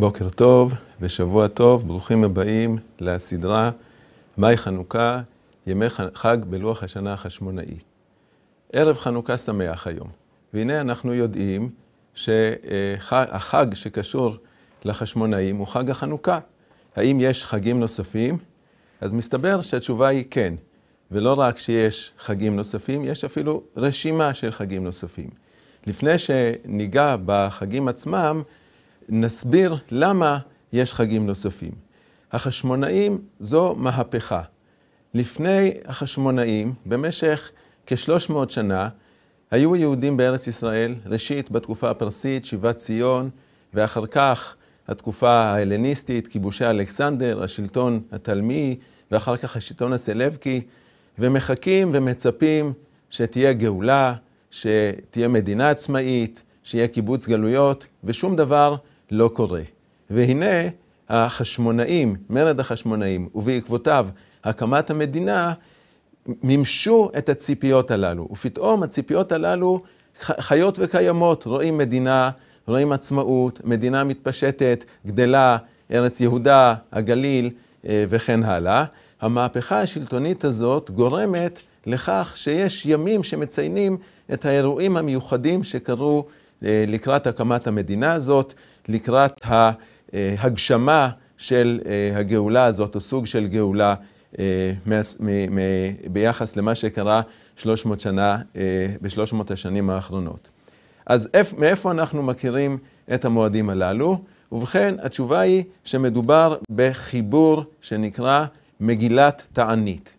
בוקר טוב ושבוע טוב, ברוכים הבאים לסדרה מאי חנוכה, ימי חג בלוח השנה החשמונאי. ערב חנוכה שמח היום, והנה אנחנו יודעים שהחג שקשור לחשמונאים הוא חג החנוכה. האם יש חגים נוספים? אז מסתבר שהתשובה היא כן. ולא רק שיש חגים נוספים, יש אפילו רשימה של חגים נוספים. לפני שניגע בחגים עצמם, נסביר למה יש חגים נוספים. החשמונאים זו מהפכה. לפני החשמונאים, במשך כ-300 שנה, היו יהודים בארץ ישראל, ראשית בתקופה הפרסית, שיבת ציון, ואחר כך התקופה ההלניסטית, כיבושי אלכסנדר, השלטון התלמי, ואחר כך השלטון הסלבקי, ומחכים ומצפים שתהיה גאולה, שתהיה מדינה עצמאית, שיהיה קיבוץ גלויות, ושום דבר לא קורה. והנה החשמונאים, מרד החשמונאים, ובעקבותיו הקמת המדינה, מימשו את הציפיות הללו, ופתאום הציפיות הללו חיות וקיימות, רואים מדינה, רואים עצמאות, מדינה מתפשטת, גדלה, ארץ יהודה, הגליל אה, וכן הלאה. המהפכה השלטונית הזאת גורמת לכך שיש ימים שמציינים את האירועים המיוחדים שקרו אה, לקראת הקמת המדינה הזאת, לקראת ההגשמה של אה, הגאולה הזאת, או סוג של גאולה אה, ביחס למה שקרה 300 שנה, אה, ב-300 השנים האחרונות. אז מאיפה אנחנו מכירים את המועדים הללו? ובכן, התשובה היא שמדובר בחיבור שנקרא מגילת תענית.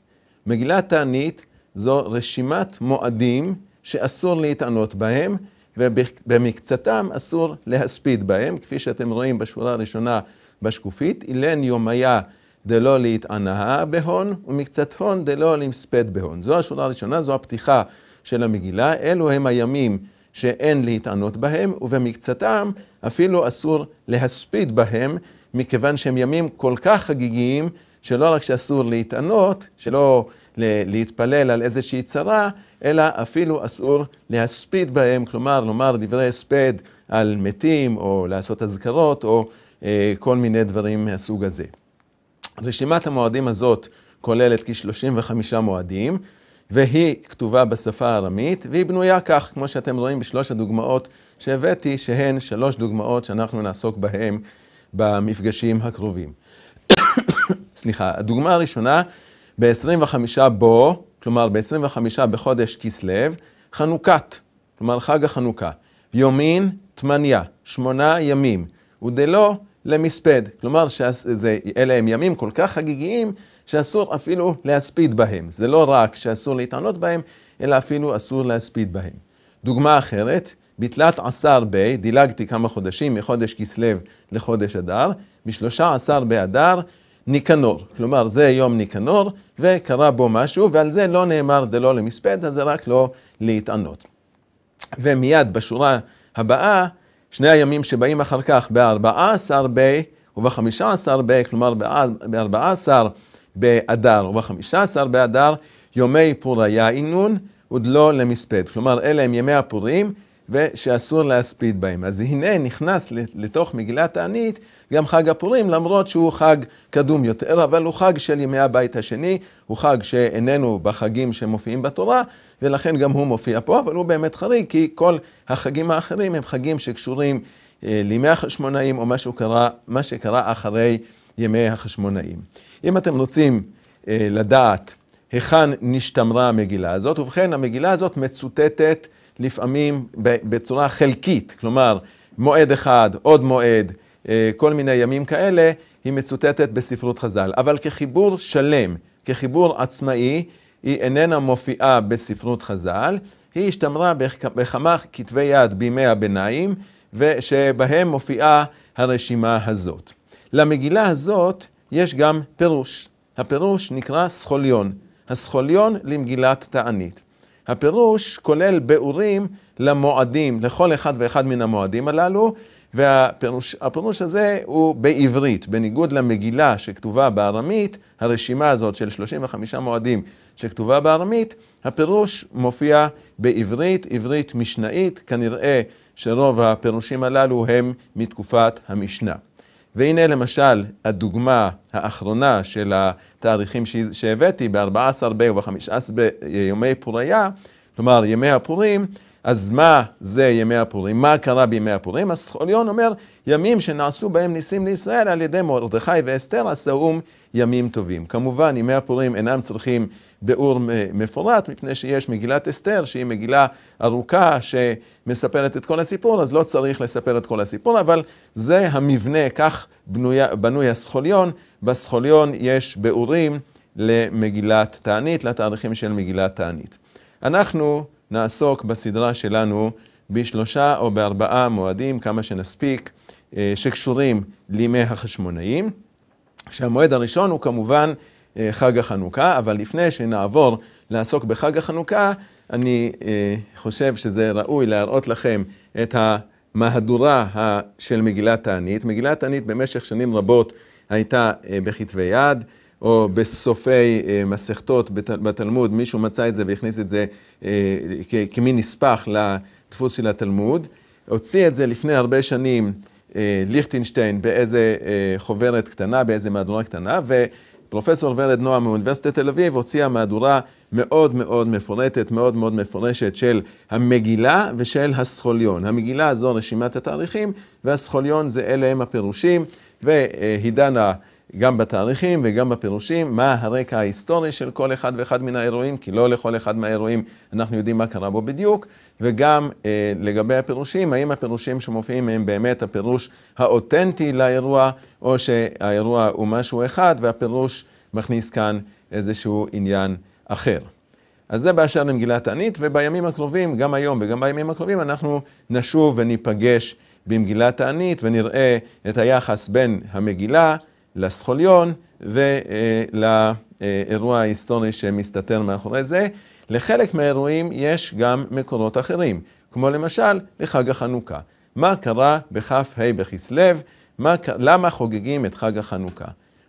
מגילת תענית זו רשימת מועדים שאסור להתענות בהם, ובמקצתם אסור להספיד בהם, כפי שאתם רואים בשורה הראשונה בשקופית, אילן יומיה דלא להתענאה בהון, ומקצת הון דלא למספד בהון. זו השורה הראשונה, זו הפתיחה של המגילה, אלו הם הימים שאין להתענות בהם, ובמקצתם אפילו אסור להספיד בהם, מכיוון שהם ימים כל כך חגיגיים, שלא רק שאסור להתענות, שלא להתפלל על איזושהי צרה, אלא אפילו אסור להספיד בהם, כלומר, לומר דברי הספד על מתים, או לעשות אזכרות, או אה, כל מיני דברים מהסוג הזה. רשימת המועדים הזאת כוללת כ-35 מועדים, והיא כתובה בשפה הארמית, והיא בנויה כך, כמו שאתם רואים בשלוש הדוגמאות שהבאתי, שהן שלוש דוגמאות שאנחנו נעסוק בהן במפגשים הקרובים. סליחה, הדוגמה הראשונה, ב-25 בו, כלומר ב-25 בחודש כסלו, חנוכת, כלומר חג החנוכה. יומין תמניה, שמונה ימים, ודלא למספד. כלומר, שאלה הם ימים כל כך חגיגיים, שאסור אפילו להספיד בהם. זה לא רק שאסור להתענות בהם, אלא אפילו אסור להספיד בהם. דוגמה אחרת, בתלת עשר בי, דילגתי כמה חודשים, מחודש כסלו לחודש אדר, משלושה עשר באדר, ניקנור. כלומר, זה יום ניקנור, וקרה בו משהו, ועל זה לא נאמר דלא למספד, אז זה רק לא להתענות. ומיד בשורה הבאה, שני הימים שבאים אחר כך, ב-14 ב... וב-15 ב... כלומר, ב-14 באדר וב-15 באדר, יומי פוריה אינון, ודלא למספד. כלומר, אלה הם ימי הפורים. ושאסור להספיד בהם. אז הנה נכנס לתוך מגילת הענית גם חג הפורים, למרות שהוא חג קדום יותר, אבל הוא חג של ימי הבית השני, הוא חג שאיננו בחגים שמופיעים בתורה, ולכן גם הוא מופיע פה, אבל הוא באמת חריג, כי כל החגים האחרים הם חגים שקשורים אה, לימי החשמונאים, או מה, שקרה, מה שקרה אחרי ימי החשמונאים. אם אתם רוצים אה, לדעת היכן נשתמרה המגילה הזאת, ובכן המגילה הזאת מצוטטת לפעמים בצורה חלקית, כלומר, מועד אחד, עוד מועד, אה, כל מיני ימים כאלה, היא מצוטטת בספרות חז"ל. אבל כחיבור שלם, כחיבור עצמאי, היא איננה מופיעה בספרות חז"ל, היא השתמרה בכמה כתבי יד בימי הביניים, שבהם מופיעה הרשימה הזאת. למגילה הזאת יש גם פירוש. הפירוש נקרא סחוליון, הסחוליון למגילת תענית. הפירוש כולל ביאורים למועדים, לכל אחד ואחד מן המועדים הללו, והפירוש הזה הוא בעברית, בניגוד למגילה שכתובה בארמית, הרשימה הזאת של 35 מועדים שכתובה בארמית, הפירוש מופיע בעברית, עברית משנאית, כנראה שרוב הפירושים הללו הם מתקופת המשנה. והנה למשל הדוגמה האחרונה של התאריכים שהבאתי, ב-14 ב וב-15 ביומי פוריה, כלומר ימי הפורים, אז מה זה ימי הפורים? מה קרה בימי הפורים? אז חוליון אומר, ימים שנעשו בהם ניסים לישראל על ידי מרדכי ואסתר עשאום ימים טובים. כמובן, ימי הפורים אינם צריכים ביאור מפורט, מפני שיש מגילת אסתר, שהיא מגילה ארוכה שמספרת את כל הסיפור, אז לא צריך לספר את כל הסיפור, אבל זה המבנה, כך בנוי, בנוי הסכוליון. בסכוליון יש ביאורים למגילת תענית, לתאריכים של מגילת תענית. אנחנו נעסוק בסדרה שלנו בשלושה או בארבעה מועדים, כמה שנספיק, אה, שקשורים לימי החשמונאים. שהמועד הראשון הוא כמובן אה, חג החנוכה, אבל לפני שנעבור לעסוק בחג החנוכה, אני אה, חושב שזה ראוי להראות לכם את המהדורה של מגילת תענית. מגילת תענית במשך שנים רבות הייתה אה, בכתבי יד. או בסופי מסכתות בתלמוד, מישהו מצא את זה והכניס את זה כמין נספח לדפוס של התלמוד. הוציא את זה לפני הרבה שנים ליכטינשטיין באיזה חוברת קטנה, באיזה מהדורה קטנה, פרופסור ורד נועם מאוניברסיטת תל אביב הוציאה מהדורה מאוד מאוד מפורטת, מאוד מאוד מפורשת של המגילה ושל הסכוליון. המגילה זו רשימת התאריכים, והסכוליון זה אלה הם הפירושים, והיא דנה גם בתאריכים וגם בפירושים, מה הרקע ההיסטורי של כל אחד ואחד מן האירועים, כי לא לכל אחד מהאירועים אנחנו יודעים מה קרה בו בדיוק, וגם אה, לגבי הפירושים, האם הפירושים שמופיעים הם באמת הפירוש האותנטי לאירוע, או שהאירוע הוא משהו אחד והפירוש מכניס כאן איזשהו עניין אחר. אז זה באשר למגילת תענית, ובימים הקרובים, גם היום וגם בימים הקרובים, אנחנו נשוב וניפגש במגילת תענית ונראה את היחס בין המגילה לסחוליון ולאירוע ההיסטורי שמסתתר מאחורי זה. לחלק מהאירועים יש גם מקורות אחרים, כמו למשל לחג החנוכה. מה קרה בכ"ה בכסלו? למה חוגגים את חג החנוכה?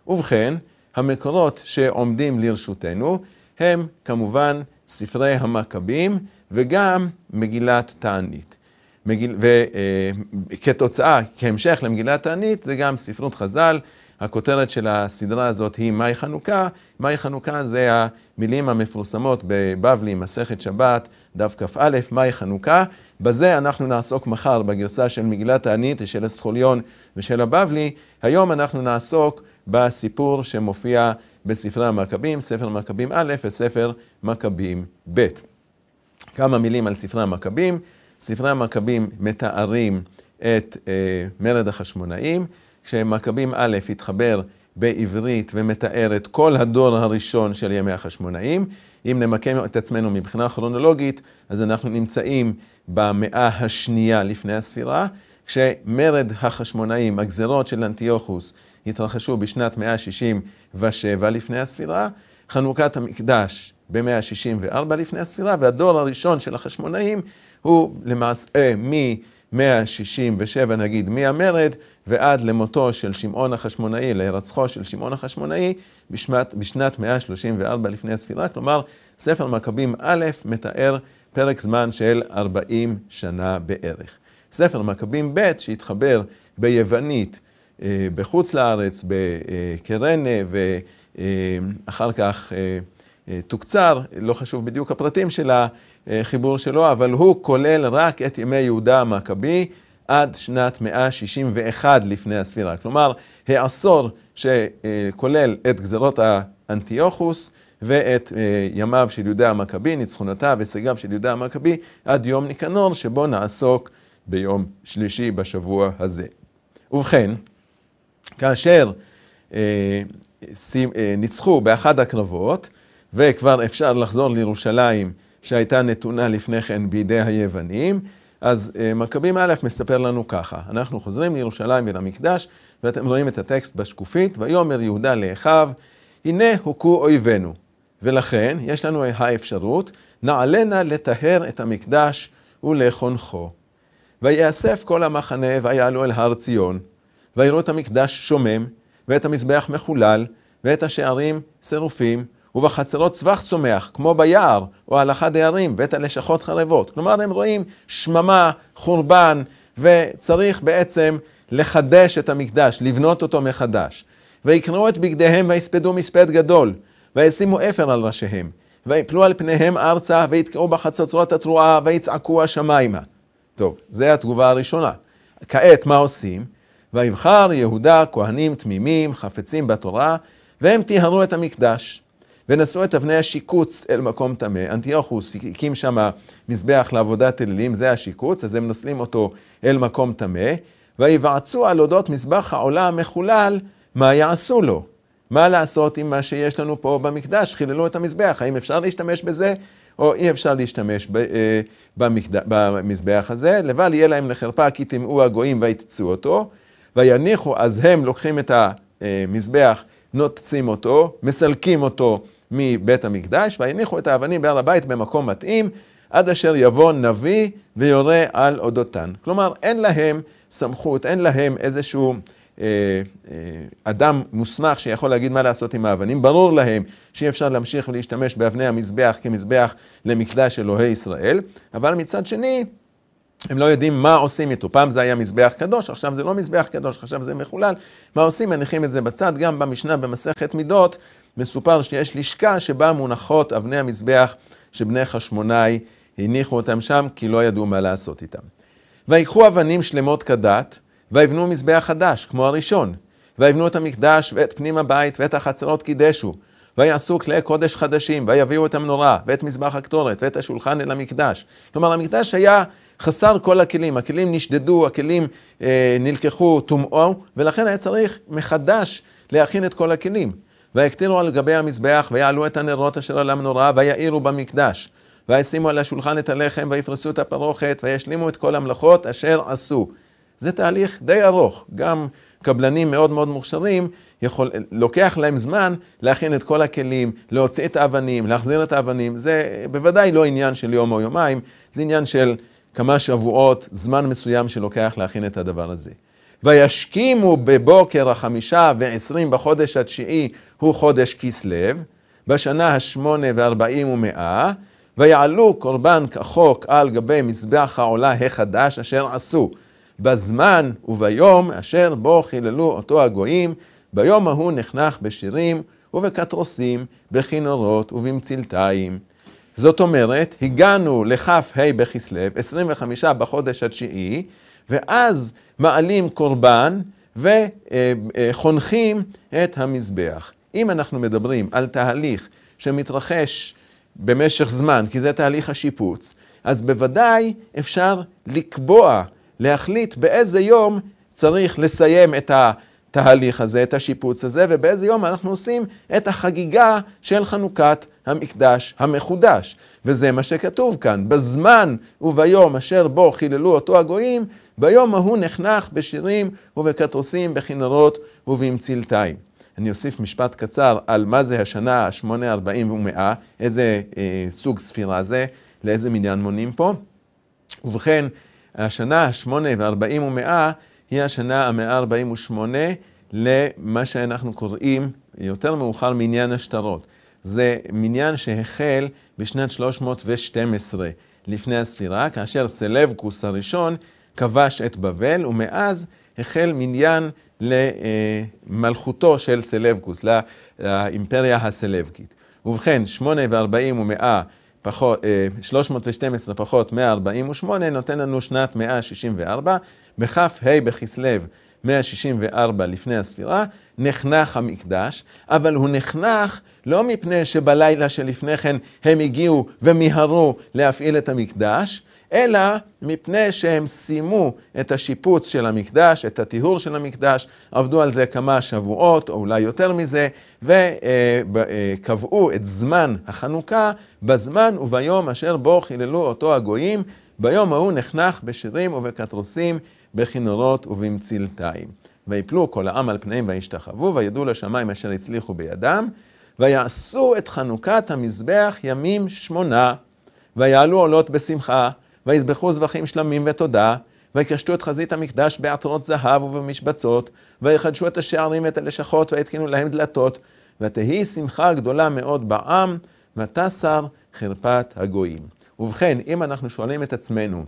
ובכן, המקורות שעומדים לרשותנו הם כמובן ספרי המכבים וגם מגילת תענית. מגיל, וכתוצאה, אה, כהמשך למגילת תענית, זה גם ספרות חז"ל הכותרת של הסדרה הזאת היא מהי חנוכה. מהי חנוכה זה המילים המפורסמות בבבלי, מסכת שבת, דף כא, מהי חנוכה. בזה אנחנו נעסוק מחר בגרסה של מגילת הענית, של הסחוליון ושל הבבלי. היום אנחנו נעסוק בסיפור שמופיע בספרי המכבים, ספר מכבים א' וספר מכבים ב'. כמה מילים על ספרי המכבים. ספרי המכבים מתארים את אה, מרד החשמונאים. כשמכבים א' התחבר בעברית ומתאר את כל הדור הראשון של ימי החשמונאים. אם נמקם את עצמנו מבחינה כרונולוגית, אז אנחנו נמצאים במאה השנייה לפני הספירה, כשמרד החשמונאים, הגזרות של אנטיוכוס, התרחשו בשנת 167 לפני הספירה, חנוכת המקדש ב-164 לפני הספירה, והדור הראשון של החשמונאים הוא למעשה אה, מ-167, נגיד, מהמרד, ועד למותו של שמעון החשמונאי, להירצחו של שמעון החשמונאי בשנת, בשנת 134 לפני הספירה. כלומר, ספר מכבים א' מתאר פרק זמן של 40 שנה בערך. ספר מכבים ב' שהתחבר ביוונית אה, בחוץ לארץ, בקרנה, ואחר כך אה, אה, תוקצר, לא חשוב בדיוק הפרטים של החיבור שלו, אבל הוא כולל רק את ימי יהודה המכבי. עד שנת 161 לפני הספירה. כלומר, העשור שכולל את גזרות האנטיוכוס ואת אה, ימיו של יהודה המכבי, ניצחונותיו הישגיו של יהודה המכבי, עד יום ניקנור, שבו נעסוק ביום שלישי בשבוע הזה. ובכן, כאשר אה, אה, ניצחו באחד הקרבות, וכבר אפשר לחזור לירושלים שהייתה נתונה לפני כן בידי היוונים, אז אה, מכבים א' מספר לנו ככה, אנחנו חוזרים לירושלים ולמקדש, ואתם רואים את הטקסט בשקופית, ויאמר יהודה לאחיו, הנה הוכו אויבינו, ולכן יש לנו האפשרות, נעלנה לטהר את המקדש ולחונכו. ויאסף כל המחנה ויעלו אל הר ציון, ויראו את המקדש שומם, ואת המזבח מחולל, ואת השערים שרופים, ובחצרות סבך צומח, כמו ביער, או הלכת דיירים, ואת הלשכות חרבות. כלומר, הם רואים שממה, חורבן, וצריך בעצם לחדש את המקדש, לבנות אותו מחדש. ויקרעו את בגדיהם ויספדו מספד גדול, וישימו אפר על ראשיהם, ויפלו על פניהם ארצה, ויתקעו בחצוצרות התרועה, ויצעקו השמיימה. טוב, זו התגובה הראשונה. כעת, מה עושים? ויבחר יהודה כהנים תמימים, חפצים בתורה, והם טיהרו את המקדש. ונשאו את אבני השיקוץ אל מקום טמא. אנטיוכוס הקים שם מזבח לעבודת אלילים, זה השיקוץ, אז הם נושאים אותו אל מקום טמא. ויבעצו על אודות מזבח העולה המחולל, מה יעשו לו? מה לעשות עם מה שיש לנו פה במקדש? חיללו את המזבח, האם אפשר להשתמש בזה? או אי אפשר להשתמש ב, אה, במקד... במזבח הזה, לבל יהיה להם לחרפה כי טימאו הגויים ויתצו אותו, ויניחו, אז הם לוקחים את המזבח, אה, נוטצים אותו, מסלקים אותו מבית המקדש, והניחו את האבנים בהר הבית במקום מתאים, עד אשר יבוא נביא ויורה על אודותן. כלומר, אין להם סמכות, אין להם איזשהו... אה, אה, אדם מוסמך שיכול להגיד מה לעשות עם האבנים. ברור להם שאי אפשר להמשיך ולהשתמש באבני המזבח כמזבח למקדש אלוהי ישראל, אבל מצד שני, הם לא יודעים מה עושים איתו. פעם זה היה מזבח קדוש, עכשיו זה לא מזבח קדוש, עכשיו זה מחולל. מה עושים? מניחים את זה בצד. גם במשנה במסכת מידות מסופר שיש לשכה שבה מונחות אבני המזבח שבני חשמונאי הניחו אותם שם, כי לא ידעו מה לעשות איתם. ויקחו אבנים שלמות כדת, ויבנו מזבח חדש, כמו הראשון. ויבנו את המקדש ואת פנים הבית ואת החצרות קידשו. ויעשו כלי קודש חדשים, ויביאו את המנורה, ואת מזבח הקטורת, ואת השולחן אל המקדש. כלומר, המקדש היה חסר כל הכלים, הכלים נשדדו, הכלים אה, נלקחו, טומאו, ולכן היה צריך מחדש להכין את כל הכלים. ויקטירו על גבי המזבח, ויעלו את הנרות אשר על המנורה, ויעירו במקדש. וישימו על השולחן את הלחם, ויפרסו את הפרוכת, וישלימו את כל המלאכות אשר עשו. זה תהליך די ארוך, גם קבלנים מאוד מאוד מוכשרים, יכול, לוקח להם זמן להכין את כל הכלים, להוציא את האבנים, להחזיר את האבנים, זה בוודאי לא עניין של יום או יומיים, זה עניין של כמה שבועות, זמן מסוים שלוקח להכין את הדבר הזה. וישכימו בבוקר החמישה ועשרים בחודש התשיעי, הוא חודש כסלו, בשנה השמונה וארבעים ומאה, ויעלו קורבן כחוק על גבי מזבח העולה החדש אשר עשו, בזמן וביום אשר בו חיללו אותו הגויים, ביום ההוא נחנך בשירים ובקטרוסים, בכינורות ובמצלתיים. זאת אומרת, הגענו לכ"ה בכסלו, 25 בחודש התשיעי, ואז מעלים קורבן וחונכים את המזבח. אם אנחנו מדברים על תהליך שמתרחש במשך זמן, כי זה תהליך השיפוץ, אז בוודאי אפשר לקבוע, להחליט באיזה יום צריך לסיים את ה... התהליך הזה, את השיפוץ הזה, ובאיזה יום אנחנו עושים את החגיגה של חנוכת המקדש המחודש. וזה מה שכתוב כאן, בזמן וביום אשר בו חיללו אותו הגויים, ביום ההוא נחנך בשירים ובקטרוסים, בכנרות ובמצלתיים. אני אוסיף משפט קצר על מה זה השנה ה-840 ומאה, איזה אה, סוג ספירה זה, לאיזה מניין מונים פה. ובכן, השנה ה-840 ומאה היא השנה המאה ה-48 למה שאנחנו קוראים יותר מאוחר מניין השטרות. זה מניין שהחל בשנת 312 לפני הספירה, כאשר סלבקוס הראשון כבש את בבל, ומאז החל מניין למלכותו של סלבקוס, לאימפריה הסלבקית. ובכן, 8 ו-40 ומאה פחות, 312 אה, פחות 148 נותן לנו שנת 164, בכ"ה בכסלו 164 לפני הספירה, נחנך המקדש, אבל הוא נחנך לא מפני שבלילה שלפני כן הם הגיעו ומיהרו להפעיל את המקדש, אלא מפני שהם סיימו את השיפוץ של המקדש, את הטיהור של המקדש, עבדו על זה כמה שבועות או אולי יותר מזה, וקבעו את זמן החנוכה בזמן וביום אשר בו חיללו אותו הגויים, ביום ההוא נחנך בשירים ובקטרוסים. בכינורות ובמצלתיים. ויפלו כל העם על פניהם וישתחוו, וידעו לשמיים אשר הצליחו בידם, ויעשו את חנוכת המזבח ימים שמונה, ויעלו עולות בשמחה, ויזבחו זבחים שלמים ותודה, ויקשטו את חזית המקדש בעטרות זהב ובמשבצות, ויחדשו את השערים ואת הלשכות, ויתקינו להם דלתות, ותהי שמחה גדולה מאוד בעם, ותסר חרפת הגויים. ובכן, אם אנחנו שואלים את עצמנו,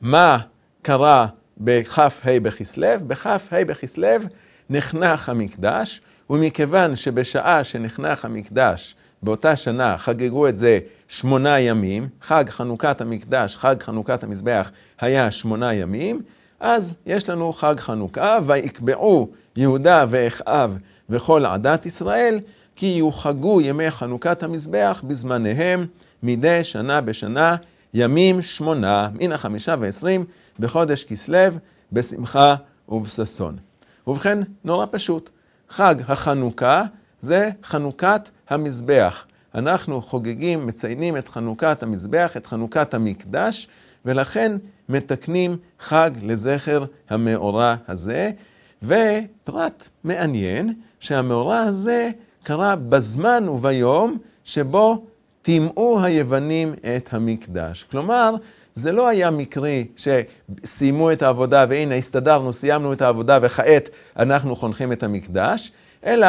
מה קרה בכ"ה בכסלו, בכ"ה בכסלו נחנך המקדש, ומכיוון שבשעה שנחנך המקדש באותה שנה חגגו את זה שמונה ימים, חג חנוכת המקדש, חג חנוכת המזבח היה שמונה ימים, אז יש לנו חג חנוכה, ויקבעו יהודה ואחאב וכל עדת ישראל, כי יוחגו ימי חנוכת המזבח בזמניהם מדי שנה בשנה ימים שמונה, מן החמישה ועשרים, בחודש כסלו, בשמחה ובששון. ובכן, נורא פשוט. חג החנוכה זה חנוכת המזבח. אנחנו חוגגים, מציינים את חנוכת המזבח, את חנוכת המקדש, ולכן מתקנים חג לזכר המאורע הזה. ופרט מעניין, שהמאורע הזה קרה בזמן וביום שבו טימאו היוונים את המקדש. כלומר, זה לא היה מקרי שסיימו את העבודה והנה הסתדרנו, סיימנו את העבודה וכעת אנחנו חונכים את המקדש, אלא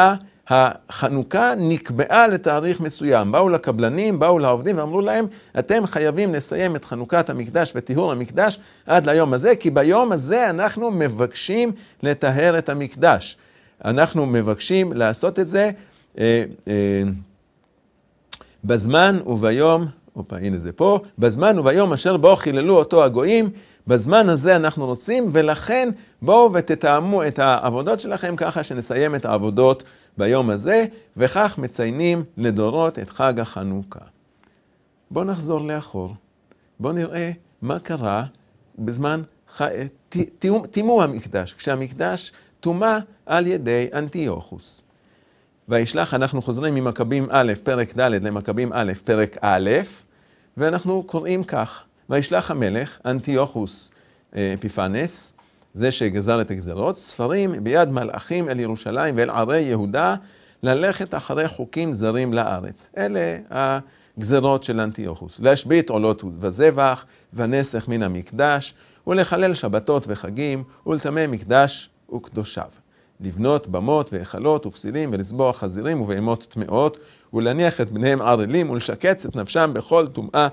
החנוכה נקבעה לתאריך מסוים. באו לקבלנים, באו לעובדים ואמרו להם, אתם חייבים לסיים את חנוכת המקדש וטיהור המקדש עד ליום הזה, כי ביום הזה אנחנו מבקשים לטהר את המקדש. אנחנו מבקשים לעשות את זה. אה, אה, בזמן וביום, הופה, הנה זה פה, בזמן וביום אשר בו חיללו אותו הגויים, בזמן הזה אנחנו רוצים, ולכן בואו ותתאמו את העבודות שלכם ככה שנסיים את העבודות ביום הזה, וכך מציינים לדורות את חג החנוכה. בואו נחזור לאחור, בואו נראה מה קרה בזמן טימאו המקדש, כשהמקדש טומא על ידי אנטיוכוס. וישלח, אנחנו חוזרים ממכבים א', פרק ד', למכבים א', פרק א', ואנחנו קוראים כך, וישלח המלך אנטיוכוס אה, אפיפנס, זה שגזר את הגזרות, ספרים ביד מלאכים אל ירושלים ואל ערי יהודה, ללכת אחרי חוקים זרים לארץ. אלה הגזרות של אנטיוכוס. להשבית עולות וזבח, ונסך מן המקדש, ולחלל שבתות וחגים, ולטמא מקדש וקדושיו. לבנות במות והיכלות ופסילים ולסבוח חזירים ובהמות טמאות, ולהניח את בניהם ערלים ולשקץ את נפשם בכל טומאה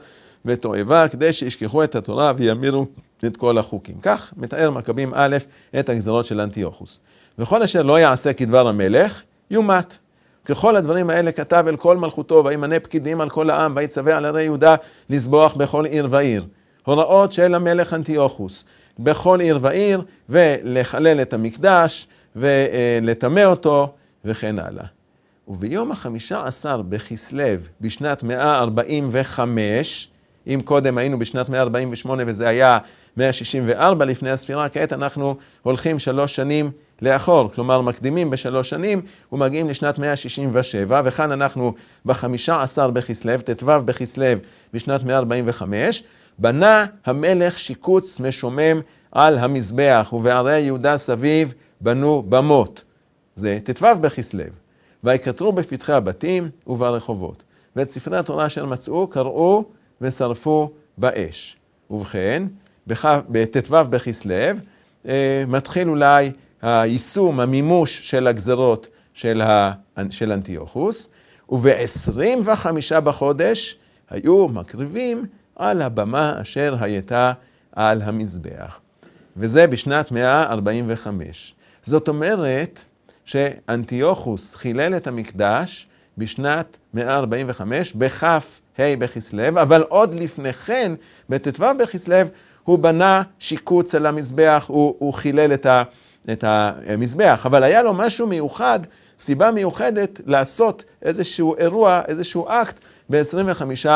ותועבה, כדי שישכחו את התורה וימירו את כל החוקים. כך מתאר מכבים א' את הגזרות של אנטיוכוס. וכל אשר לא יעשה כדבר המלך, יומת. ככל הדברים האלה כתב אל כל מלכותו, וימנה פקידים על כל העם, ויצווה על ערי יהודה לסבוח בכל עיר ועיר. הוראות של המלך אנטיוכוס, בכל עיר ועיר, ולחלל את המקדש, ולטמא אותו, וכן הלאה. וביום החמישה עשר בכסלו, בשנת 145, אם קודם היינו בשנת 148 וזה היה 164 לפני הספירה, כעת אנחנו הולכים שלוש שנים לאחור, כלומר מקדימים בשלוש שנים ומגיעים לשנת 167, וכאן אנחנו בחמישה עשר בכסלו, ט"ו בכסלו בשנת 145, בנה המלך שיקוץ משומם על המזבח, ובערי יהודה סביב בנו במות. זה ט"ו בכסלו. ויקטרו בפתחי הבתים וברחובות. ואת ספרי התורה אשר מצאו, קראו ושרפו באש. ובכן, בט"ו בכסלו, אה, מתחיל אולי היישום, המימוש של הגזרות של, ה, של אנטיוכוס, וב-25 בחודש היו מקריבים על הבמה אשר הייתה על המזבח. וזה בשנת 145. זאת אומרת שאנטיוכוס חילל את המקדש בשנת 145, בכ"ה בכסלו, אבל עוד לפני כן, בט"ו בכסלו, הוא בנה שיקוץ על המזבח, הוא, הוא חילל את, ה, את המזבח, אבל היה לו משהו מיוחד, סיבה מיוחדת לעשות איזשהו אירוע, איזשהו אקט, ב-25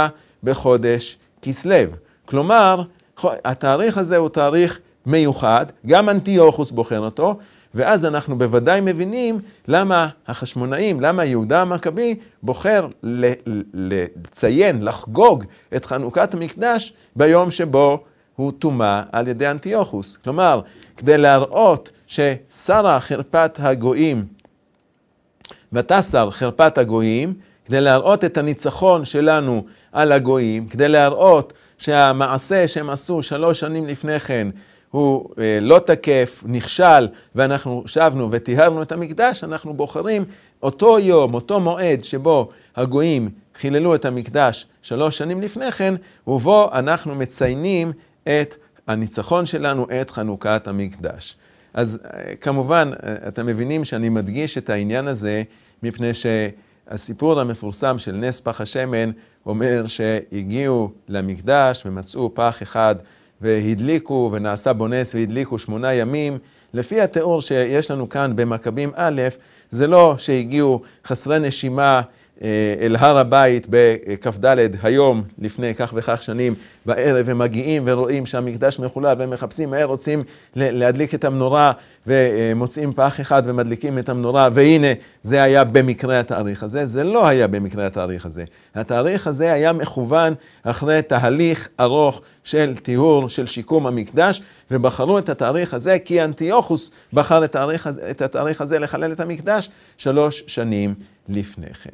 בחודש כסלו. כלומר, התאריך הזה הוא תאריך מיוחד, גם אנטיוכוס בוחר אותו, ואז אנחנו בוודאי מבינים למה החשמונאים, למה יהודה המכבי בוחר לציין, לחגוג את חנוכת המקדש ביום שבו הוא טומא על ידי אנטיוכוס. כלומר, כדי להראות ששרה חרפת הגויים, ותסר חרפת הגויים, כדי להראות את הניצחון שלנו על הגויים, כדי להראות שהמעשה שהם עשו שלוש שנים לפני כן הוא אה, לא תקף, נכשל, ואנחנו שבנו וטיהרנו את המקדש, אנחנו בוחרים אותו יום, אותו מועד שבו הגויים חיללו את המקדש שלוש שנים לפני כן, ובו אנחנו מציינים את הניצחון שלנו, את חנוכת המקדש. אז אה, כמובן, אה, אתם מבינים שאני מדגיש את העניין הזה, מפני שהסיפור המפורסם של נס פח השמן אומר שהגיעו למקדש ומצאו פח אחד. והדליקו, ונעשה בו נס והדליקו שמונה ימים. לפי התיאור שיש לנו כאן במכבים א', זה לא שהגיעו חסרי נשימה, אה, אל הר הבית בכ"ד, היום לפני כך וכך שנים בערב, הם מגיעים ורואים שהמקדש מחולל, והם מחפשים מהר, רוצים להדליק את המנורה, ומוצאים פח אחד ומדליקים את המנורה, והנה, זה היה במקרה התאריך הזה. זה לא היה במקרה התאריך הזה. התאריך הזה היה מכוון אחרי תהליך ארוך של טיהור, של שיקום המקדש, ובחרו את התאריך הזה כי אנטיוכוס בחר את התאריך, את התאריך הזה לחלל את המקדש שלוש שנים לפני כן.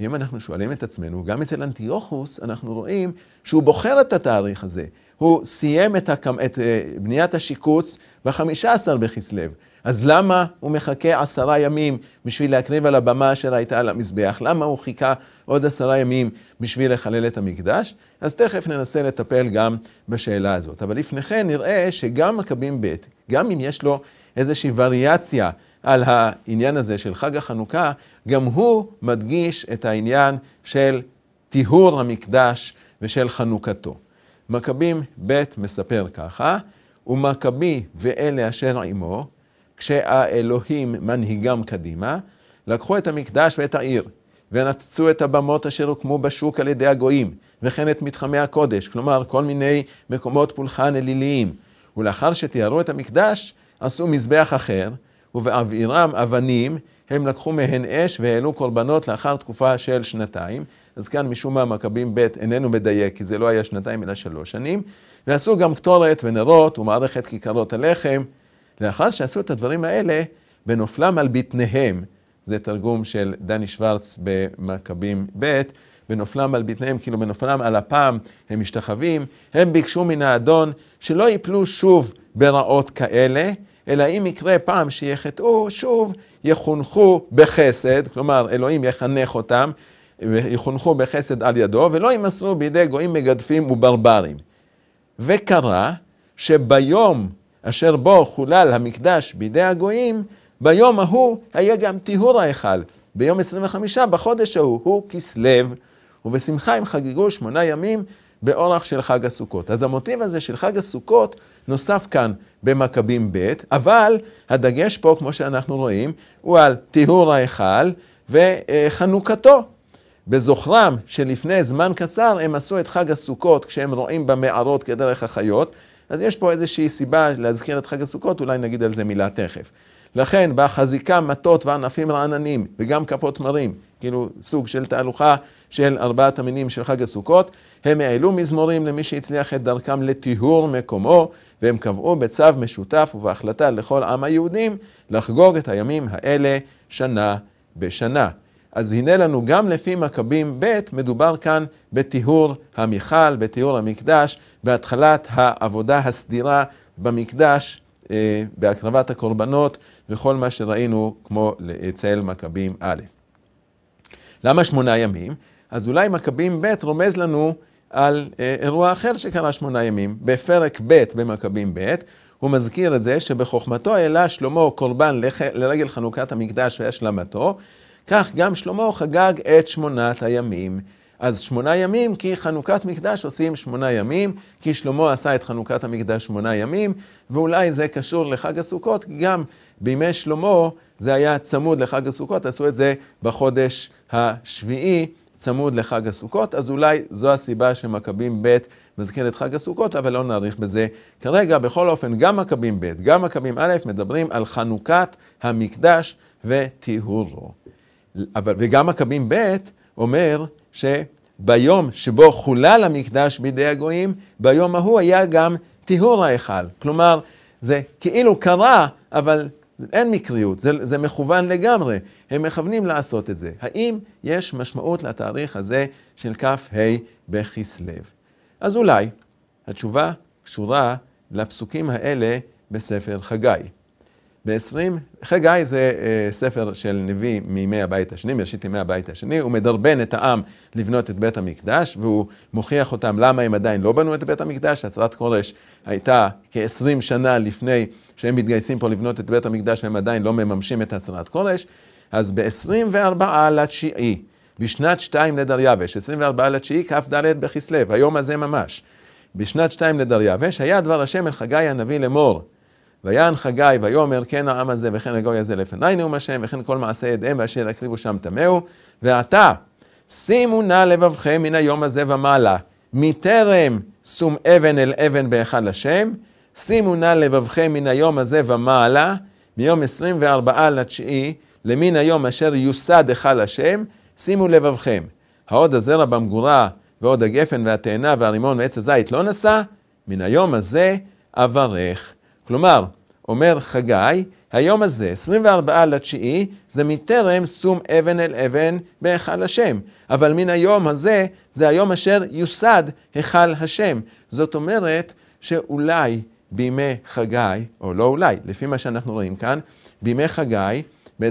אם אנחנו שואלים את עצמנו, גם אצל אנטיוכוס אנחנו רואים שהוא בוחר את התאריך הזה. הוא סיים את, הקמ... את אה, בניית השיקוץ ב-15 בכסלו. אז למה הוא מחכה עשרה ימים בשביל להקריב על הבמה אשר הייתה על המזבח? למה הוא חיכה עוד עשרה ימים בשביל לחלל את המקדש? אז תכף ננסה לטפל גם בשאלה הזאת. אבל לפני כן נראה שגם מכבים ב', גם אם יש לו איזושהי וריאציה על העניין הזה של חג החנוכה, גם הוא מדגיש את העניין של טיהור המקדש ושל חנוכתו. מכבים ב' מספר ככה, ומכבי ואלה אשר עמו, כשהאלוהים מנהיגם קדימה, לקחו את המקדש ואת העיר, ונתצו את הבמות אשר הוקמו בשוק על ידי הגויים, וכן את מתחמי הקודש, כלומר כל מיני מקומות פולחן אליליים. ולאחר שתיארו את המקדש, עשו מזבח אחר, ובאבירם אבנים, הם לקחו מהן אש והעלו קורבנות לאחר תקופה של שנתיים. אז כאן משום מה מכבים ב' איננו מדייק, כי זה לא היה שנתיים אלא שלוש שנים. ועשו גם קטורת ונרות ומערכת כיכרות הלחם. לאחר שעשו את הדברים האלה, בנופלם על בטניהם, זה תרגום של דני שוורץ במכבים ב', בנופלם על בטניהם, כאילו בנופלם על אפם, הם משתחווים, הם ביקשו מן האדון שלא יפלו שוב ברעות כאלה, אלא אם יקרה פעם שיחטאו, שוב יחונכו בחסד, כלומר אלוהים יחנך אותם, יחונכו בחסד על ידו, ולא יימסרו בידי גויים מגדפים וברברים. וקרה שביום אשר בו חולל המקדש בידי הגויים, ביום ההוא היה גם טיהור ההיכל. ביום 25 בחודש ההוא, הוא כסלו, ובשמחה הם חגגו שמונה ימים באורח של חג הסוכות. אז המוטיב הזה של חג הסוכות נוסף כאן במכבים ב', אבל הדגש פה, כמו שאנחנו רואים, הוא על טיהור ההיכל וחנוכתו. בזוכרם שלפני זמן קצר הם עשו את חג הסוכות כשהם רואים במערות כדרך החיות, אז יש פה איזושהי סיבה להזכיר את חג הסוכות, אולי נגיד על זה מילה תכף. לכן, בחזיקה מטות וענפים רעננים, וגם כפות מרים, כאילו סוג של תהלוכה של ארבעת המינים של חג הסוכות. הם העלו מזמורים למי שהצליח את דרכם לטיהור מקומו, והם קבעו בצו משותף ובהחלטה לכל עם היהודים לחגוג את הימים האלה שנה בשנה. אז הנה לנו גם לפי מכבים ב', מדובר כאן בטיהור המיכל, בטיהור המקדש, בהתחלת העבודה הסדירה במקדש, אה, בהקרבת הקורבנות וכל מה שראינו כמו אצל מכבים א'. למה שמונה ימים? אז אולי מכבים ב' רומז לנו על אה, אירוע אחר שקרה שמונה ימים. בפרק ב' במכבים ב', הוא מזכיר את זה שבחוכמתו העלה שלמה קורבן לח... לרגל חנוכת המקדש והשלמתו, כך גם שלמה חגג את שמונת הימים. אז שמונה ימים, כי חנוכת מקדש עושים שמונה ימים, כי שלמה עשה את חנוכת המקדש שמונה ימים, ואולי זה קשור לחג הסוכות, כי גם בימי שלמה זה היה צמוד לחג הסוכות, עשו את זה בחודש השביעי צמוד לחג הסוכות, אז אולי זו הסיבה שמכבים ב' מזכיר את חג הסוכות, אבל לא נאריך בזה כרגע. בכל אופן, גם מכבים ב', גם מכבים א', מדברים על חנוכת המקדש וטיהורו. וגם מכבים ב' אומר שביום שבו חולל המקדש בידי הגויים, ביום ההוא היה גם טיהור ההיכל. כלומר, זה כאילו קרה, אבל אין מקריות, זה, זה מכוון לגמרי, הם מכוונים לעשות את זה. האם יש משמעות לתאריך הזה של כ"ה בכסלו? אז אולי התשובה קשורה לפסוקים האלה בספר חגי. ב-20. חגי זה אה, ספר של נביא מימי הבית השני, מראשית ימי הבית השני, הוא מדרבן את העם לבנות את בית המקדש, והוא מוכיח אותם למה הם עדיין לא בנו את בית המקדש. הצהרת כורש הייתה כ-20 שנה לפני שהם מתגייסים פה לבנות את בית המקדש, הם עדיין לא מממשים את הצהרת כורש. אז ב-24 לתשיעי, בשנת 2 לדריווש, 24 לתשיעי, כ"ד בכסלו, היום הזה ממש. בשנת 2 לדריווש, היה דבר השם אל חגי הנביא לאמור. ויען חגי ויאמר כן העם הזה וכן הגוי הזה לפני נאום השם וכן כל מעשה ידיהם ואשר יקריבו שם טמאו ועתה שימו נא לבבכם מן היום הזה ומעלה מטרם שום אבן אל אבן באחד לשם שימו נא לבבכם מן היום הזה ומעלה מיום 24 לתשיעי למן היום אשר יוסד אחד השם שימו לבבכם העוד הזרע במגורה ועוד הגפן והתאנה והרימון ועץ הזית לא נשא מן היום הזה אברך כלומר, אומר חגי, היום הזה, 24 לתשיעי, זה מטרם שום אבן אל אבן בהיכל השם. אבל מן היום הזה, זה היום אשר יוסד היכל השם. זאת אומרת שאולי בימי חגי, או לא אולי, לפי מה שאנחנו רואים כאן, בימי חגי, ב-24,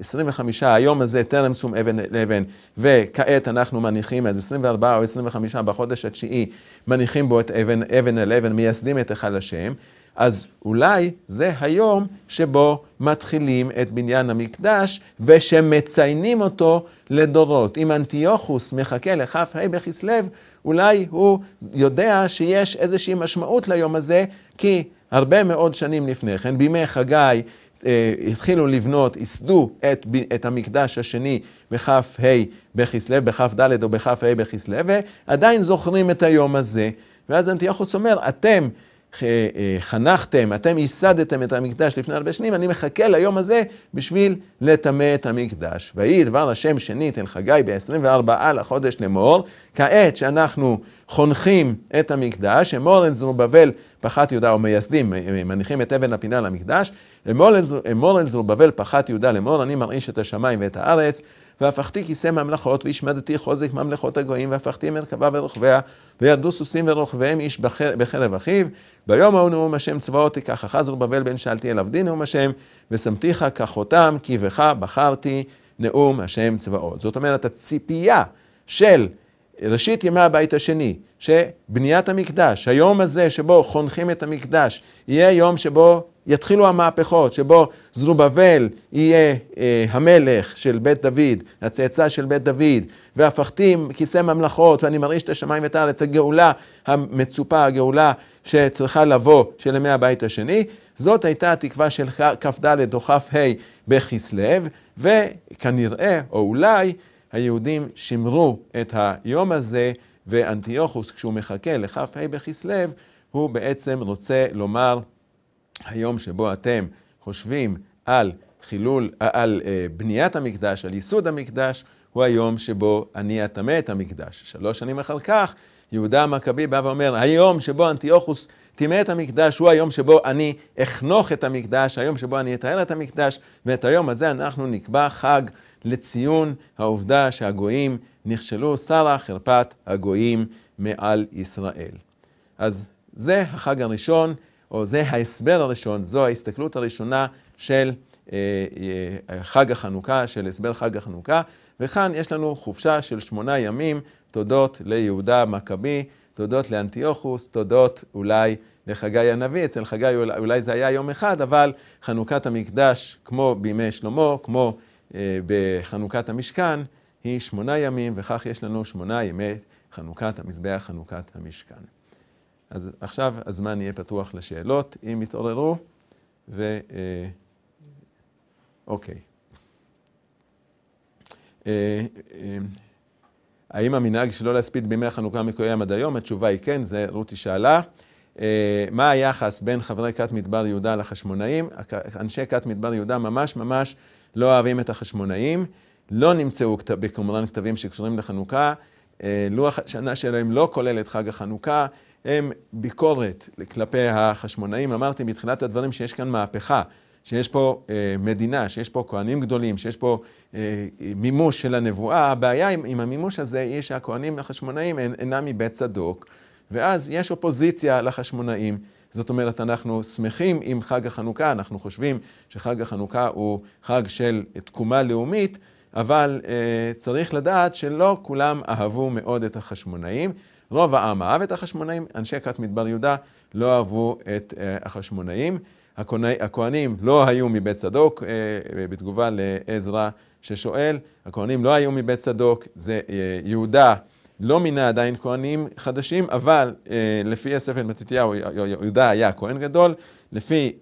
25, היום הזה טרם שום אבן אל אבן, וכעת אנחנו מניחים, אז 24 או 25 בחודש התשיעי, מניחים בו את אבן, אבן אל אבן, מייסדים את היכל השם. אז אולי זה היום שבו מתחילים את בניין המקדש ושמציינים אותו לדורות. אם אנטיוכוס מחכה לכ"ה בכסלו, אולי הוא יודע שיש איזושהי משמעות ליום הזה, כי הרבה מאוד שנים לפני כן, בימי חגי, Uh, התחילו לבנות, ייסדו את, את המקדש השני בכ"ה בכסלו, בכ"ד או בכ"ה בכסלו, ועדיין זוכרים את היום הזה. ואז אנטיוכוס אומר, אתם אה, אה, חנכתם, אתם ייסדתם את המקדש לפני הרבה שנים, אני מחכה ליום הזה בשביל לטמא את המקדש. ויהי דבר השם שנית אל חגי ב-24 על החודש לאמור, כעת שאנחנו חונכים את המקדש, אמור אל זרובבל פחת יהודה, או מייסדים, אה, מניחים את אבן הפינה למקדש, אמור אל זרובבל פחת יהודה לאמור, אני מרעיש את השמיים ואת הארץ. והפכתי כיסא ממלכות, והשמדתי חוזק ממלכות הגויים, והפכתי מרכבה ורוכביה, וירדו סוסים ורוכביהם איש בחרב אחיו. ביום ההוא נאום השם צבאות תיקח אחז ובבל בן שאלתי אל עבדי נאום השם, ושמתיך כחותם, כי בך בחרתי נאום השם צבאות. זאת אומרת, הציפייה של ראשית ימי הבית השני, שבניית המקדש, היום הזה שבו חונכים את המקדש, יהיה יום שבו יתחילו המהפכות, שבו זרובבל יהיה אה, המלך של בית דוד, הצאצא של בית דוד, והפכתים כיסא ממלכות, ואני מרעיש את השמיים ואת הארץ, הגאולה המצופה, הגאולה שצריכה לבוא של ימי הבית השני. זאת הייתה התקווה של כ"ד או כ"ה בכסלו, וכנראה, או אולי, היהודים שימרו את היום הזה, ואנטיוכוס, כשהוא מחכה לכ"ה בכסלו, הוא בעצם רוצה לומר היום שבו אתם חושבים על חילול, על אה, בניית המקדש, על ייסוד המקדש, הוא היום שבו אני אטמא את המקדש. שלוש שנים אחר כך, יהודה המכבי בא ואומר, היום שבו אנטיוכוס טימא את המקדש, הוא היום שבו אני אחנוך את המקדש, היום שבו אני אתאר את המקדש, ואת היום הזה אנחנו נקבע חג לציון העובדה שהגויים נכשלו, שרה חרפת הגויים מעל ישראל. אז זה החג הראשון. או זה ההסבר הראשון, זו ההסתכלות הראשונה של אה, אה, חג החנוכה, של הסבר חג החנוכה. וכאן יש לנו חופשה של שמונה ימים, תודות ליהודה המכבי, תודות לאנטיוכוס, תודות אולי לחגי הנביא. אצל חגי אולי זה היה יום אחד, אבל חנוכת המקדש, כמו בימי שלמה, כמו אה, בחנוכת המשכן, היא שמונה ימים, וכך יש לנו שמונה ימי חנוכת המזבח, חנוכת המשכן. אז עכשיו הזמן יהיה פתוח לשאלות, אם יתעוררו, ו... אה, אוקיי. אה, אה, האם המנהג שלא להספיד בימי החנוכה מקוים עד היום? התשובה היא כן, זה רותי שאלה. מה היחס בין חברי כת מדבר יהודה לחשמונאים? אנשי כת מדבר יהודה ממש ממש לא אוהבים את החשמונאים. לא נמצאו בקומרן כתבים שקשורים לחנוכה. לוח השנה שלהם לא כולל את חג החנוכה. הם ביקורת כלפי החשמונאים. אמרתי בתחילת הדברים שיש כאן מהפכה, שיש פה אה, מדינה, שיש פה כהנים גדולים, שיש פה אה, מימוש של הנבואה. הבעיה עם, עם המימוש הזה היא שהכהנים החשמונאים אינ, אינם מבית צדוק, ואז יש אופוזיציה לחשמונאים. זאת אומרת, אנחנו שמחים עם חג החנוכה, אנחנו חושבים שחג החנוכה הוא חג של תקומה לאומית, אבל אה, צריך לדעת שלא כולם אהבו מאוד את החשמונאים. רוב העם אהב את החשמונאים, אנשי כת מדבר יהודה לא אהבו את אה, החשמונאים. הכהנים לא היו מבית צדוק, אה, אה, בתגובה לעזרא ששואל, הכהנים לא היו מבית צדוק, זה יהודה לא מינה עדיין כהנים חדשים, אבל לפי הספר מתתיהו, יהודה היה כהן גדול, לפי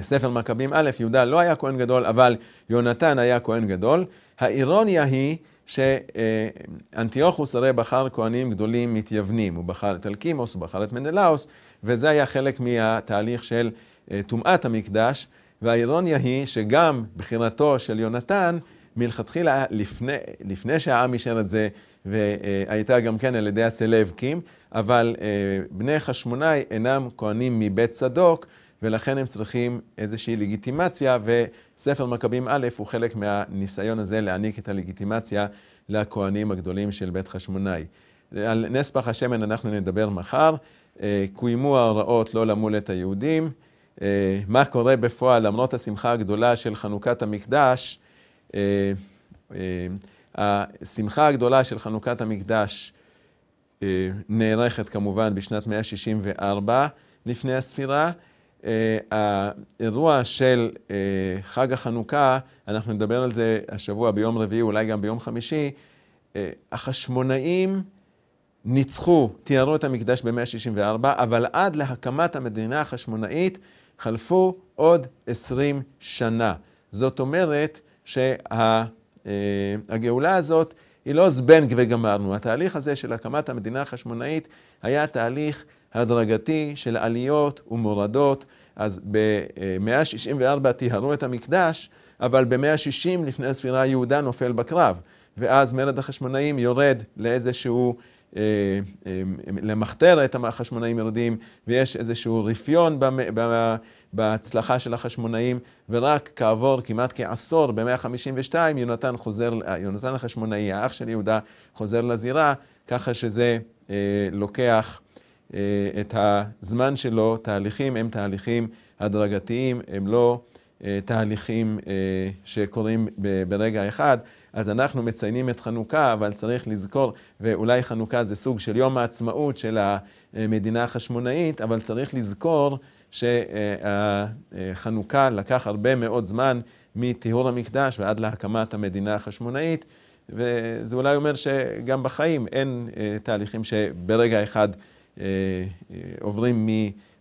ספר מכבים א', יהודה לא היה כהן גדול, אבל יונתן היה כהן גדול. האירוניה היא שאנטיוכוס הרי בחר כהנים גדולים מתייוונים, הוא בחר את אלקימוס, הוא בחר את מנלאוס, וזה היה חלק מהתהליך של אה, טומאת המקדש, והאירוניה היא שגם בחירתו של יונתן, מלכתחילה, לפני, לפני שהעם אישר את זה, והייתה גם כן על ידי הסלבקים, אבל אה, בני חשמונאי אינם כהנים מבית צדוק, ולכן הם צריכים איזושהי לגיטימציה, וספר מכבים א' הוא חלק מהניסיון הזה להעניק את הלגיטימציה לכהנים הגדולים של בית חשמונאי. על נס פח השמן אנחנו נדבר מחר. אה, קוימו ההוראות לא למול את היהודים. אה, מה קורה בפועל, למרות השמחה הגדולה של חנוכת המקדש, אה, השמחה הגדולה של חנוכת המקדש נערכת כמובן בשנת 164 לפני הספירה. אה, האירוע של אה, חג החנוכה, אנחנו נדבר על זה השבוע ביום רביעי, אולי גם ביום חמישי, אה, החשמונאים ניצחו, תיארו את המקדש ב-164, אבל עד להקמת המדינה החשמונאית חלפו עוד 20 שנה. זאת אומרת שהגאולה הזאת היא לא זבנג וגמרנו. התהליך הזה של הקמת המדינה החשמונאית היה תהליך הדרגתי של עליות ומורדות. אז ב-164 טיהרו את המקדש, אבל ב-160 לפני הספירה יהודה נופל בקרב. ואז מרד החשמונאים יורד לאיזשהו, אה, אה, למחתרת החשמונאים יורדים, ויש איזשהו רפיון בהצלחה של החשמונאים, ורק כעבור כמעט כעשור, ב-152, יונתן חוזר, יונתן החשמונאי, האח של יהודה, חוזר לזירה, ככה שזה אה, לוקח... אה, את הזמן שלו, תהליכים הם תהליכים הדרגתיים, הם לא אה, תהליכים אה, שקורים ברגע אחד. אז אנחנו מציינים את חנוכה, אבל צריך לזכור, ואולי חנוכה זה סוג של יום העצמאות של המדינה החשמונאית, אבל צריך לזכור שהחנוכה לקח הרבה מאוד זמן מטיהור המקדש ועד להקמת המדינה החשמונאית, וזה אולי אומר שגם בחיים אין תהליכים שברגע אחד... אה, אה, עוברים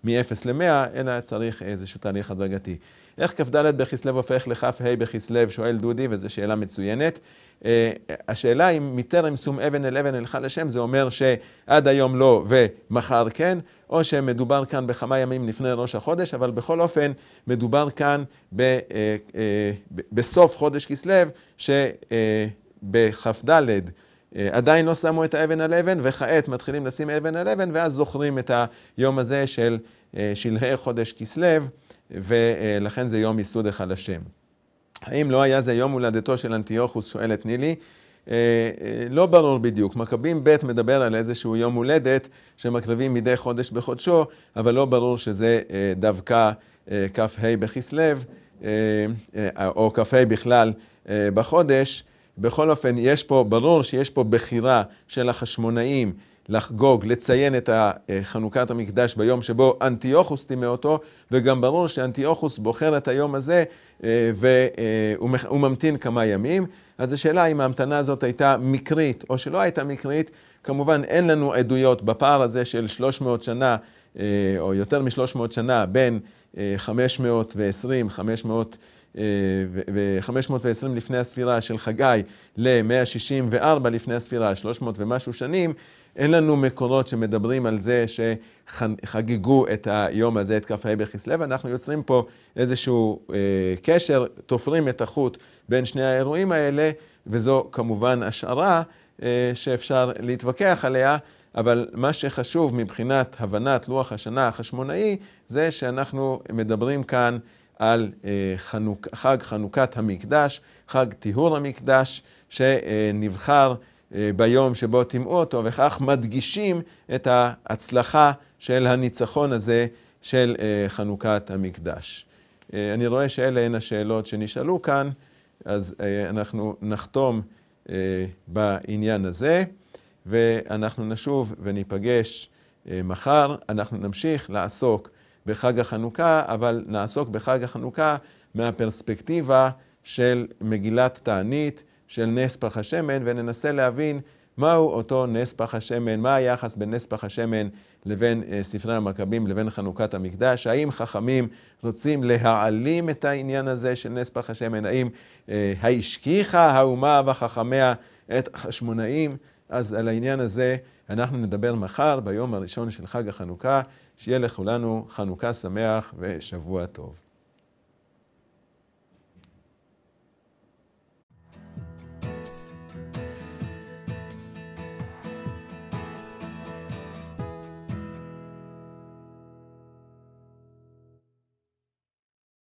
מ-0 ל-100, אלא צריך איזשהו תהליך הדרגתי. איך כ"ד בכסלו הופך לכ"ה בכסלו, שואל דודי, וזו שאלה מצוינת. Uh, השאלה אם מטרם שום אבן אל אבן הלכה לשם, זה אומר שעד היום לא ומחר כן, או שמדובר כאן בכמה ימים לפני ראש החודש, אבל בכל אופן מדובר כאן ב, uh, uh, בסוף חודש כסלו, שבכ"ד אה, עדיין לא שמו את האבן על אבן, וכעת מתחילים לשים אבן על אבן, ואז זוכרים את היום הזה של אה, שלהי חודש כסלו, ולכן זה יום ייסוד אחד השם. האם לא היה זה יום הולדתו של אנטיוכוס, שואלת נילי. אה, לא ברור בדיוק. מכבים ב' מדבר על איזשהו יום הולדת שמקריבים מדי חודש בחודשו, אבל לא ברור שזה דווקא כ"ה בכסלו, או כ"ה בכלל בחודש. בכל אופן, יש פה, ברור שיש פה בחירה של החשמונאים לחגוג, לציין את חנוכת המקדש ביום שבו אנטיוכוס טימא אותו, וגם ברור שאנטיוכוס בוחר את היום הזה אה, והוא אה, ממתין כמה ימים. אז השאלה אם ההמתנה הזאת הייתה מקרית או שלא הייתה מקרית, כמובן אין לנו עדויות בפער הזה של 300 שנה, אה, או יותר מ-300 שנה, בין 520, 500... אה, ו-520 לפני הספירה של חגי ל-164 לפני הספירה, 300 ומשהו שנים, אין לנו מקורות שמדברים על זה שחגגו את היום הזה, את כ"ה בכסלו, אנחנו יוצרים פה איזשהו אה, קשר, תופרים את החוט בין שני האירועים האלה, וזו כמובן השערה אה, שאפשר להתווכח עליה, אבל מה שחשוב מבחינת הבנת לוח השנה החשמונאי, זה שאנחנו מדברים כאן על אה, חנוכ... חג חנוכת המקדש, חג טיהור המקדש, שנבחר אה, ביום שבו טימאו אותו, וכך מדגישים את ההצלחה של הניצחון הזה של אה, חנוכת המקדש. אני רואה שאלה הן השאלות שנשאלו כאן, אז אנחנו נחתום בעניין הזה, ואנחנו נשוב וניפגש מחר. אנחנו נמשיך לעסוק בחג החנוכה, אבל נעסוק בחג החנוכה מהפרספקטיבה של מגילת תענית, של נס פח השמן, וננסה להבין מהו אותו נס פח השמן, מה היחס בין נס פח השמן לבין אה, ספרי המכבים, לבין חנוכת המקדש, האם חכמים רוצים להעלים את העניין הזה של נס פח השמן, האם השכיחה אה, האומה וחכמיה את החשמונאים, אז על העניין הזה אנחנו נדבר מחר, ביום הראשון של חג החנוכה. שיהיה לכולנו חנוכה שמח ושבוע טוב.